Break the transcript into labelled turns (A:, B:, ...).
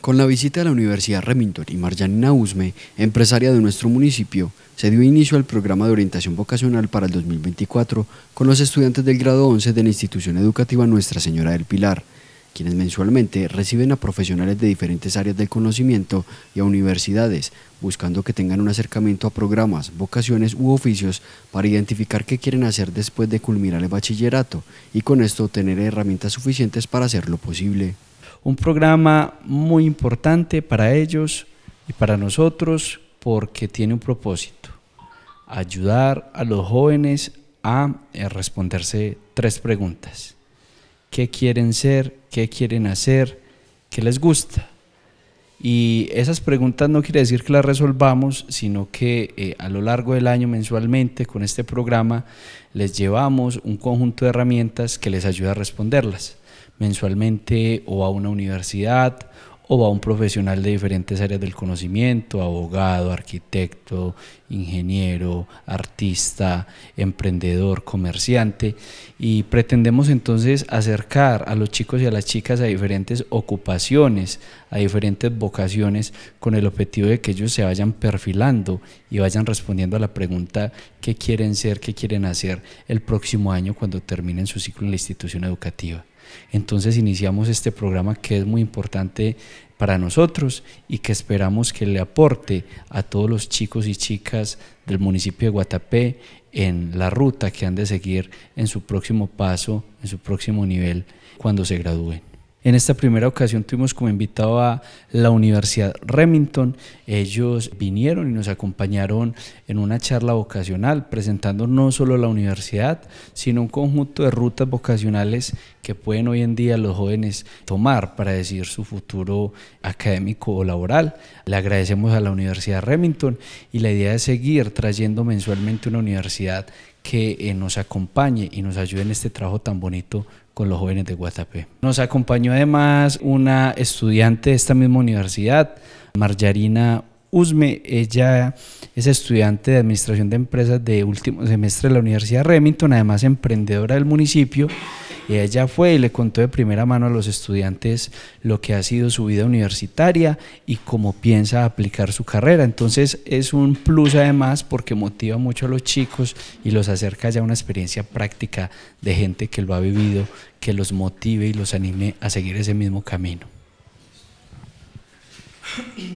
A: Con la visita a la Universidad Remington y Marjanina Usme, empresaria de nuestro municipio, se dio inicio al programa de orientación vocacional para el 2024 con los estudiantes del grado 11 de la institución educativa Nuestra Señora del Pilar, quienes mensualmente reciben a profesionales de diferentes áreas del conocimiento y a universidades, buscando que tengan un acercamiento a programas, vocaciones u oficios para identificar qué quieren hacer después de culminar el bachillerato y con esto tener herramientas suficientes para hacerlo posible. Un programa
B: muy importante para ellos y para nosotros porque tiene un propósito, ayudar a los jóvenes a eh, responderse tres preguntas. ¿Qué quieren ser? ¿Qué quieren hacer? ¿Qué les gusta? Y esas preguntas no quiere decir que las resolvamos, sino que eh, a lo largo del año mensualmente con este programa les llevamos un conjunto de herramientas que les ayuda a responderlas mensualmente o a una universidad o va un profesional de diferentes áreas del conocimiento, abogado, arquitecto, ingeniero, artista, emprendedor, comerciante, y pretendemos entonces acercar a los chicos y a las chicas a diferentes ocupaciones, a diferentes vocaciones, con el objetivo de que ellos se vayan perfilando y vayan respondiendo a la pregunta qué quieren ser, qué quieren hacer el próximo año cuando terminen su ciclo en la institución educativa. Entonces iniciamos este programa que es muy importante para nosotros y que esperamos que le aporte a todos los chicos y chicas del municipio de Guatapé en la ruta que han de seguir en su próximo paso, en su próximo nivel, cuando se gradúen. En esta primera ocasión tuvimos como invitado a la Universidad Remington. Ellos vinieron y nos acompañaron en una charla vocacional, presentando no solo la universidad, sino un conjunto de rutas vocacionales que pueden hoy en día los jóvenes tomar para decidir su futuro académico o laboral. Le agradecemos a la Universidad Remington y la idea es seguir trayendo mensualmente una universidad que eh, nos acompañe y nos ayude en este trabajo tan bonito con los jóvenes de Guatapé. Nos acompañó además una estudiante de esta misma universidad, Margarina Usme. Ella es estudiante de Administración de Empresas de último semestre de la Universidad Remington, además emprendedora del municipio. Y ella fue y le contó de primera mano a los estudiantes lo que ha sido su vida universitaria y cómo piensa aplicar su carrera. Entonces es un plus además porque motiva mucho a los chicos y los acerca ya a una experiencia práctica de gente que lo ha vivido, que los motive y los anime a seguir ese mismo camino.